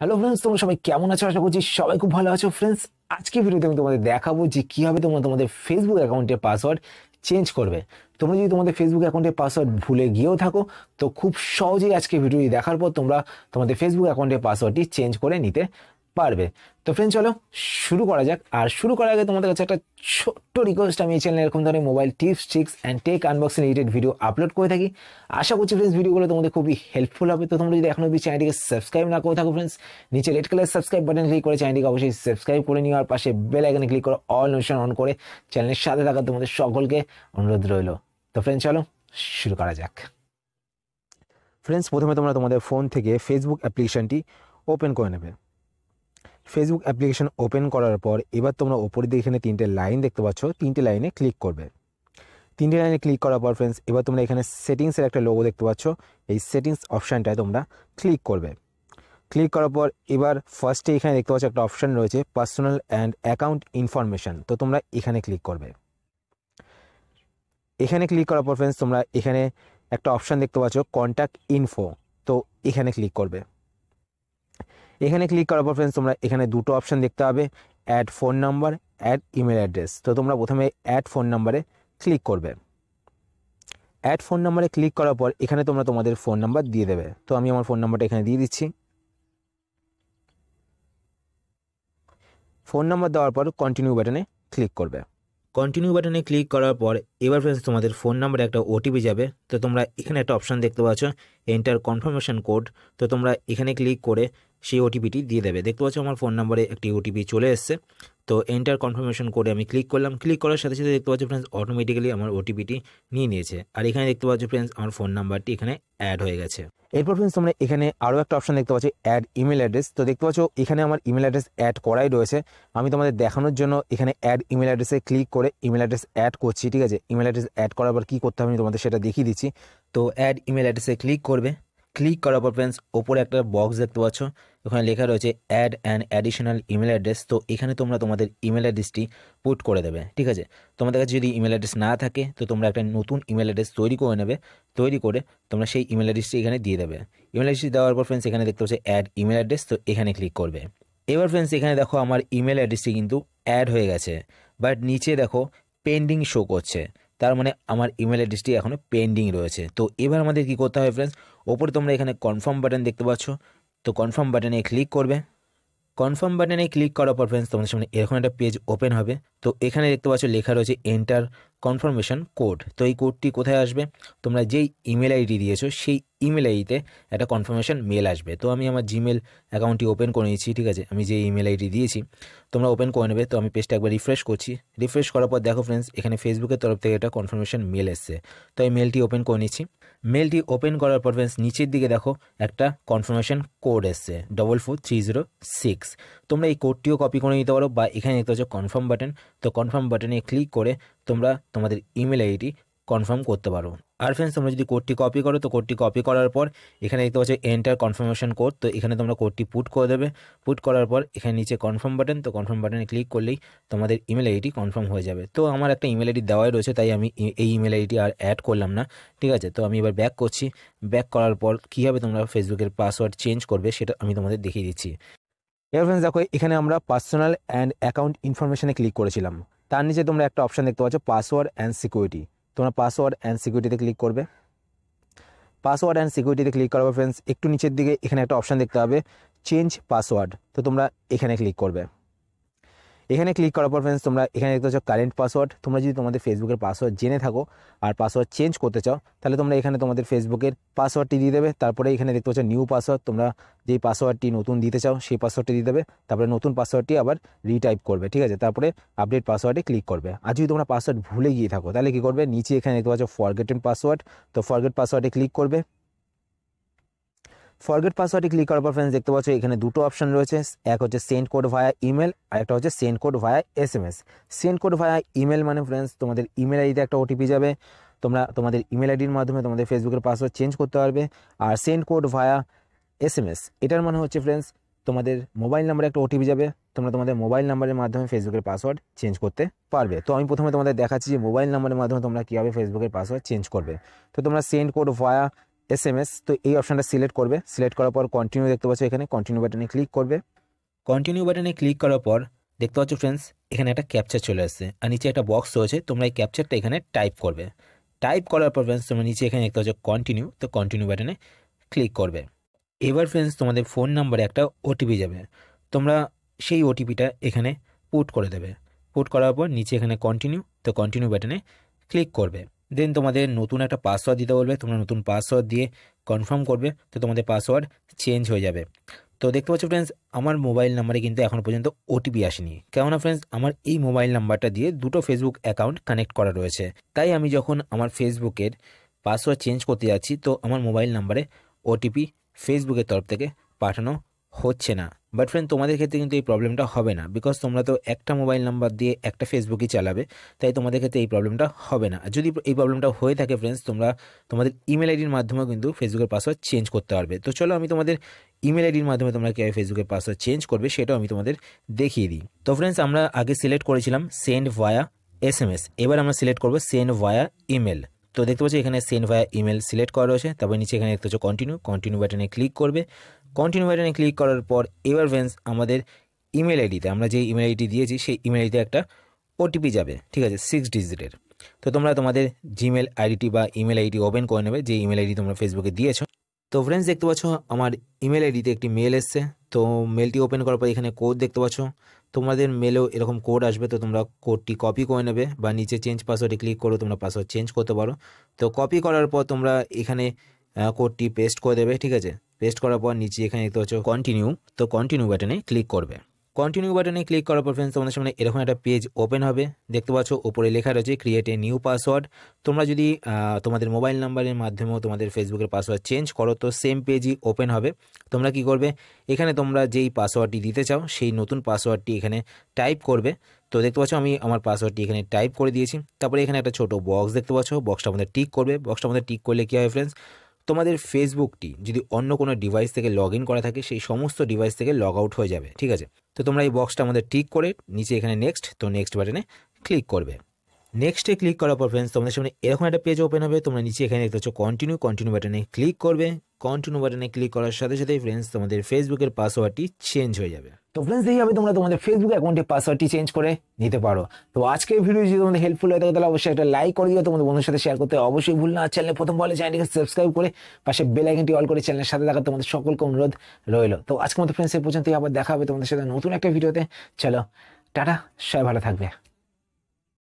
hello friends তোমরা সবাই কেমন আছো আশা করছি সবাই খুব ভালো আছো ফ্রেন্ডস আজকে ভিডিওতে আমি তোমাদের দেখাবো যে কীভাবে তোমরা তোমাদের ফেসবুক অ্যাকাউন্টের পাসওয়ার্ড চেঞ্জ করবে তোমরা যদি তোমাদের ফেসবুক অ্যাকাউন্টের পাসওয়ার্ড ভুলে গিয়েও থাকো তো খুব সহজেই আজকে ভিডিওটি দেখার পর তোমরা তোমাদের ফেসবুক অ্যাকাউন্টের পাসওয়ার্ডটি চেঞ্জ করে নিতে পারবে তো ফ্রেন্ড চলো শুরু করা যাক আর শুরু করার আগে তোমাদের কাছে একটা ছোট্ট রিকোয়েস্ট আমি এই চ্যানেলে এরকম ধরনের mobile tips tricks and tech unboxing related video upload করে থাকি আশা করছি ফ্রেন্ডস ভিডিওগুলো তোমাদের খুবই হেল্পফুল হবে তো তোমরা যদি এখনো অবধি চ্যানেলটিকে সাবস্ক্রাইব না করে থাকো ফ্রেন্ডস নিচে red colour subscribe button click করে চ্যানেলটিকে অবশ্যই সাবস্ক্রাইব করে নিও আর পাশে বেল আইকনে ক্লিক করে অল নোটিফিকেশন অন করে চ্যানেলের সাথে থাকা তোমাদের সকলকে অনুরোধ রইল তো ফ্রেন্ড চলো শুরু করা যাক ফ্রেন্ডস প্রথমে তোমরা তোমাদের ফোন থেকে ফেসবুক অ্যাপ্লিকেশনটি ওপেন করে নেবে ফেসবুক অ্যাপ্লিকেশন ওপেন করার পর এবার তোমরা ওপর দিকে এখানে তিনটে লাইন দেখতে পাচ্ছ তিনটে লাইনে ক্লিক করবে তিনটে লাইনে ক্লিক করার পর ফ্রেন্ডস এবার তোমরা এখানে সেটিংসের একটা লোগো দেখতে পাচ্ছ এই সেটিংস অপশানটায় তোমরা ক্লিক করবে ক্লিক করার পর এবার ফার্স্টে এখানে দেখতে পাচ্ছ একটা অপশান রয়েছে পার্সোনাল অ্যান্ড অ্যাকাউন্ট ইনফরমেশান তো তোমরা এখানে ক্লিক করবে এখানে ক্লিক করার পর ফ্রেন্ডস তোমরা এখানে একটা অপশান দেখতে পাচ্ছ কন্ট্যাক্ট ইনফো তো এখানে ক্লিক করবে এখানে ক্লিক করার পর ফ্রেন্ডস তোমরা এখানে দুটো অপশান দেখতে পাবে add phone number add email address তো তোমরা প্রথমে অ্যাড ফোন নাম্বারে ক্লিক করবে অ্যাড ফোন নাম্বারে ক্লিক করার পর এখানে তোমরা তোমাদের ফোন নাম্বার দিয়ে দেবে তো আমি আমার ফোন নাম্বারটা এখানে দিয়ে দিচ্ছি ফোন নাম্বার দেওয়ার পর কন্টিনিউ বাটনে ক্লিক করবে কন্টিনিউ বাটনে ক্লিক করার পর এবার ফ্রেন্ডস তোমাদের ফোন নাম্বারে একটা ওটিপি যাবে তো তোমরা এখানে একটা অপশান দেখতে পাচ্ছ এন্টার কনফার্মেশন কোড তো তোমরা এখানে ক্লিক করে সেই ওটিপিটি দিয়ে দেবে দেখতে পাচ্ছ আমার ফোন নাম্বারে একটি ওটিপি চলে এসছে তো এন্টার কনফার্মেশন করে আমি ক্লিক করলাম ক্লিক করার সাথে সাথে দেখতে পাচ্ছ ফ্রেন্ডস অটোমেটিক্যালি আমার ওটিপিটি নিয়ে নিয়েছে আর এখানে দেখতে পাচ্ছ ফ্রেন্ডস আমার ফোন নাম্বারটি এখানে অ্যাড হয়ে গেছে এরপর ফ্রেন্ডস তোমরা এখানে আরও একটা অপশন দেখতে পাচ্ছি অ্যাড ইমেল অ্যাড্রেস তো দেখতে পাচ্ছ এখানে আমার ইমেল অ্যাড্রেস অ্যাড করাই রয়েছে আমি তোমাদের দেখানোর জন্য এখানে অ্যাড ইমেল অ্যাড্রেসে ক্লিক করে ইমেল অ্যাড্রেস অ্যাড করছি ঠিক আছে ইমেল অ্যাড্রেস অ্যাড করার পর কী করতে হবে আমি তোমাদের সেটা দেখিয়ে দিচ্ছি তো অ্যাড ইমেল অ্যাড্রেসে ক্লিক করবে ক্লিক করার পর ফ্রেন্ডস ওপরে একটা বক্স দেখতে পাচ্ছ ওখানে লেখা রয়েছে add and additional email address তো এখানে তোমরা তোমাদের ইমেল অ্যাড্রেসটি পুট করে দেবে ঠিক আছে তোমাদের কাছে যদি ইমেল অ্যাড্রেস না থাকে তো তোমরা একটা নতুন ইমেল অ্যাড্রেস তৈরি করে নেবে তৈরি করে তোমরা সেই ইমেল অ্যাড্রেসটি এখানে দিয়ে দেবে ইমেল অ্যাড্রেসটি দেওয়ার পর ফ্রেন্ডস এখানে দেখতে পাচ্ছে অ্যাড ইমেল অ্যাড্রেস তো এখানে ক্লিক করবে এবার ফ্রেন্ডস এখানে দেখো আমার ইমেল অ্যাড্রেসটি কিন্তু অ্যাড হয়ে গেছে বাট নিচে দেখো পেন্ডিং শো করছে তার মানে আমার ইমেল অ্যাড্রেসটি এখনও পেন্ডিং রয়েছে তো এবার আমাদের কি করতে হবে ফ্রেন্ডস ওপরে তোমরা এখানে কনফার্ম বাটন দেখতে পাচ্ছ তো কনফার্ম বাটনে ক্লিক করবে কনফার্ম বাটনে ক্লিক করার পর ফ্রেন্ডস তোমাদের সামনে এরকম একটা পেজ ওপেন হবে তো এখানে দেখতে পাচ্ছ লেখা রয়েছে এন্টার কনফার্মেশন কোড তো এই কোডটি কোথায় আসবে তোমরা যেই ইমেল আইডি দিয়েছো সেই ইমেল আইডিতে একটা কনফার্মেশন মেল আসবে তো আমি আমার জিমেল অ্যাকাউন্টটি ওপেন করে নিয়েছি ঠিক আছে আমি যে ইমেল আইডি দিয়েছি তোমরা ওপেন করে নেবে তো আমি পেজটা একবার রিফ্রেশ করছি রিফ্রেশ করার পর দেখো ফ্রেন্ডস এখানে ফেসবুকের তরফ থেকে একটা কনফার্মেশন মেল এসছে তো এই মেলটি ওপেন করে নিচ্ছি মেলটি ওপেন করার পর ফ্রেন্ডস নিচের দিকে দেখো একটা কনফার্মেশন কোড এসছে double four three zero six তোমরা এই কোডটিও কপি করে নিতে পারো বা এখানে দেখতে পাচ্ছ কনফার্ম বাটন তো কনফার্ম বাটনে ক্লিক করে তোমরা তোমাদের ইমেল আইডি কনফার্ম করতে পারো আর ফ্রেন্ডস তোমরা যদি কোডটি কপি করো তো কোডটি কপি করার পর এখানে দেখতে পাচ্ছ এন্টার কনফার্মেশন কোড তো এখানে তোমরা কোডটি পুট করে দেবে পুট করার পর এখানে নিচে কনফার্ম বাটন তো কনফার্ম বাটনে ক্লিক করলেই তোমাদের ইমেল আইডি কনফার্ম হয়ে যাবে তো আমার একটা ইমেল আইডি দেওয়াই রয়েছে তাই আমি এই ইমেল আইডি আর অ্যাড করলাম না ঠিক আছে তো আমি এবার ব্যাক করছি ব্যাক করার পর কীভাবে তোমরা ফেসবুকের পাসওয়ার্ড চেঞ্জ করবে সেটা আমি তোমাদের দেখিয়ে দিচ্ছি এবার ফ্রেন্ডস দেখো এখানে আমরা পার্সোনাল অ্যান্ড অ্যাকাউন্ট ইনফরমেশানে ক্লিক করেছিলাম তার নিচে তোমরা একটা অপশান দেখতে পাচ্ছ পাসওয়ার্ড অ্যান্ড সিকিউরিটি তোমরা পাসওয়ার্ড অ্যান্ড সিকিউরিটিতে ক্লিক করবে পাসওয়ার্ড অ্যান্ড সিকিউরিটিতে ক্লিক করার ফ্রেন্ডস একটু নিচের দিকে এখানে একটা অপশান দেখতে হবে চেঞ্জ পাসওয়ার্ড তো তোমরা এখানে ক্লিক করবে এখানে ক্লিক করার পর ফ্রেন্ডস তোমরা এখানে দেখতে পাচ্ছ কারেন্ট পাসওয়ার্ড তোমরা যদি তোমাদের ফেসবুকের পাসওয়ার্ড জেনে থাকো আর পাসওয়ার্ড চেঞ্জ করতে চাও তাহলে তোমরা এখানে তোমাদের ফেসবুকের পাসওয়ার্ডটি দিয়ে দেবে তারপরে এখানে দেখতে পাচ্ছ নিউ পাসওয়ার্ড তোমরা যেই পাসওয়ার্ডটি নতুন দিতে চাও সেই পাসওয়ার্ডটি দিয়ে দেবে তারপরে নতুন পাসওয়ার্ডটি আবার রিটাইপ করবে ঠিক আছে তারপরে আপডেট পাসওয়ার্ডে ক্লিক করবে আর যদি তোমরা পাসওয়ার্ড ভুলে গিয়ে থাকো তাহলে কী করবে নিচে এখানে দেখতে পাচ্ছ ফরগেটেন পাসওয়ার্ড তো ফরগেট পাসওয়ার্ডে ক্লিক করবে ফরগেট পাসওয়ার্ডে ক্লিক করার পর ফ্রেন্ডস দেখতে পাচ্ছ এখানে দুটো অপশন রয়েছে এক হচ্ছে সেন্ড কোড ভায়া ইমেল আর একটা হচ্ছে send code via S M S send code via email মানে ফ্রেন্ডস তোমাদের ইমেল আইডিতে একটা ওটিপি যাবে তোমরা তোমাদের ইমেল আইডির মাধ্যমে তোমাদের ফেসবুকের পাসওয়ার্ড চেঞ্জ করতে পারবে আর send code via S M S এটার মানে হচ্ছে ফ্রেন্ডস তোমাদের মোবাইল নাম্বারে একটা ওটিপি যাবে তোমরা তোমাদের মোবাইল নাম্বারের মাধ্যমে ফেসবুকের পাসওয়ার্ড চেঞ্জ করতে পারবে তো আমি প্রথমে তোমাদের দেখাচ্ছি যে মোবাইল নাম্বারের মাধ্যমে তোমরা কীভাবে ফেসবুকের পাসওয়ার্ড চেঞ্জ করবে তো তোমরা send code via S M S তো এই অপশানটা সিলেক্ট করবে সিলেক্ট করার পর কন্টিনিউ দেখতে পাচ্ছ এখানে কন্টিনিউ বাটনে ক্লিক করবে কন্টিনিউ বাটনে ক্লিক করার পর দেখতে পাচ্ছ ফ্রেন্ডস এখানে একটা ক্যাপচার চলে আসছে আর নিচে একটা বক্স রয়েছে তোমরা এই ক্যাপচারটা এখানে টাইপ করবে টাইপ করার পর ফ্রেন্ডস তোমরা নিচে এখানে দেখতে পাচ্ছ কন্টিনিউ তো কন্টিনিউ বাটনে ক্লিক করবে এবার ফ্রেন্ডস তোমাদের ফোন নাম্বারে একটা ওটিপি যাবে তোমরা সেই ওটিপিটা এখানে পুট করে দেবে পুট করার পর নিচে এখানে কন্টিনিউ তো কন্টিনিউ বাটনে ক্লিক করবে দেন তোমাদের নতুন একটা পাসওয়ার্ড দিতে বলবে তোমরা নতুন পাসওয়ার্ড দিয়ে কনফার্ম করবে তো তোমাদের পাসওয়ার্ড চেঞ্জ হয়ে যাবে তো দেখতে পাচ্ছ ফ্রেন্ডস আমার মোবাইল নাম্বারে কিন্তু এখন পর্যন্ত ওটিপি আসেনি কেননা ফ্রেন্ডস আমার এই মোবাইল নাম্বারটা দিয়ে দুটো ফেসবুক অ্যাকাউন্ট কানেক্ট করা রয়েছে তাই আমি যখন আমার ফেসবুকের পাসওয়ার্ড চেঞ্জ করতে যাচ্ছি তো আমার মোবাইল নাম্বারে ওটিপি ফেসবুকের তরফ থেকে পাঠানো হচ্ছে না বাট ফ্রেন্ড তোমাদের ক্ষেত্রে কিন্তু এই প্রবলেমটা হবে না বিকজ তোমরা তো একটা মোবাইল নাম্বার দিয়ে একটা ফেসবুকই চালাবে তাই তোমাদের ক্ষেত্রে এই প্রবলেমটা হবে না যদি এই প্রবলেমটা হয়ে থাকে ফ্রেন্ডস তোমরা তোমাদের ইমেল আইডির মাধ্যমেও কিন্তু ফেসবুকের পাসওয়ার্ড চেঞ্জ করতে পারবে তো চলো আমি তোমাদের ইমেল আইডির মাধ্যমে তোমরা কীভাবে ফেসবুকের পাসওয়ার্ড চেঞ্জ করবে সেটাও আমি তোমাদের দেখিয়ে দিই তো ফ্রেন্ডস আমরা আগে সিলেক্ট করেছিলাম send via S M S এবার আমরা সিলেক্ট করবো সেন্ড ভায়া ইমেল তো দেখতে পাচ্ছি এখানে সেন্ড ভায়া ইমেল সিলেক্ট করা রয়েছে তারপর নিচে এখানে দেখতে পাচ্ছ কন্টিনিউ কন্টিনিউ বাটনে ক্লিক করবে কন্টিনিউ বাটনে ক্লিক করার পর এবার ভেন্স আমাদের ইমেল আইডিতে আমরা যে ইমেল আইডি দিয়েছি সেই ইমেল আইডিতে একটা ওটিপি যাবে ঠিক আছে সিক্স ডিজিটের তো তোমরা তোমাদের জিমেল আইডিটি বা ইমেল আইডি ওপেন করে নেবে যে ইমেল আইডি তোমরা ফেসবুকে দিয়েছো তো ফ্রেন্ডস দেখতে পাচ্ছ আমার ইমেল আইডিতে একটি মেল এসছে তো মেলটি ওপেন করার পর এখানে কোড দেখতে পাচ্ছ তোমাদের মেলেও এরকম কোড আসবে তো তোমরা কোডটি কপি করে নেবে বা নিচে চেঞ্জ পাসওয়ার্ডে ক্লিক করো তোমরা পাসওয়ার্ড চেঞ্জ করতে পারো তো কপি করার পর তোমরা এখানে কোডটি পেস্ট করে দেবে ঠিক আছে পেস্ট করার পর নিচে এখানে দেখতে পাচ্ছ কন্টিনিউ তো কন্টিনিউ ব্যাটনে ক্লিক করবে কন্টিনিউ বাটনে ক্লিক করার পর ফ্রেন্ডস তোমাদের সামনে এরকম একটা পেজ ওপেন হবে দেখতে পাচ্ছ ওপরে লেখা রয়েছে ক্রিয়েট এ নিউ পাসওয়ার্ড তোমরা যদি তোমাদের মোবাইল নাম্বারের মাধ্যমেও তোমাদের ফেসবুকের পাসওয়ার্ড চেঞ্জ করো তো সেম পেজই ওপেন হবে তোমরা কি করবে এখানে তোমরা যেই পাসওয়ার্ডটি দিতে চাও সেই নতুন পাসওয়ার্ডটি এখানে টাইপ করবে তো দেখতে পাচ্ছ আমি আমার পাসওয়ার্ডটি এখানে টাইপ করে দিয়েছি তারপরে এখানে একটা ছোট বক্স দেখতে পাচ্ছ বক্সটা আমাদের টিক করবে বক্সটা আমাদের টিক করলে কী হয় ফ্রেন্ডস তোমাদের ফেসবুকটি যদি অন্য কোনো ডিভাইস থেকে লগ ইন করা থাকে সেই সমস্ত ডিভাইস থেকে লগ আউট হয়ে যাবে ঠিক আছে তো তোমরা এই বক্সটা আমাদের টিক করে নিচে এখানে নেক্সট তো নেক্সট বাটনে ক্লিক করবে নেক্সটে ক্লিক করার পর ফ্রেন্ডস তোমাদের সামনে এরকম একটা পেজ ওপেন হবে তোমরা নিচে এখানে দেখতে পাচ্ছ কন্টিনিউ কন্টিনিউ বাটনে ক্লিক করবে কন্টিনিউ বাটনে ক্লিক করার সাথে সাথেই ফ্রেন্ডস তোমাদের ফেসবুকের পাসওয়ার্ডটি চেঞ্জ হয়ে যাবে তো ফ্রেন্ডস এইভাবে তোমরা তোমাদের ফেসবুক অ্যাকাউন্টের পাসওয়ার্ডটি চেঞ্জ করে নিতে পারো তো আজকের ভিডিও যদি তোমাদের হেল্পফুল হয়ে থাকে তাহলে অবশ্যই একটা লাইক করে দিও তোমাদের বন্ধুর সাথে শেয়ার করতে অবশ্যই ভুল না চ্যানেলে প্রথম বলে চ্যানেলটিকে সাবস্ক্রাইব করে পাশে বেল আইকনটি অল করে চ্যানেলের সাথে থাকা তোমাদের সকলকে অনুরোধ রইল তো আজকে মতো ফ্রেন্ডস এই পর্যন্তই আবার দেখা হবে তোমাদের সাথে নতুন একটা ভিডিওতে চলো টাটা সবাই ভালো থাকবে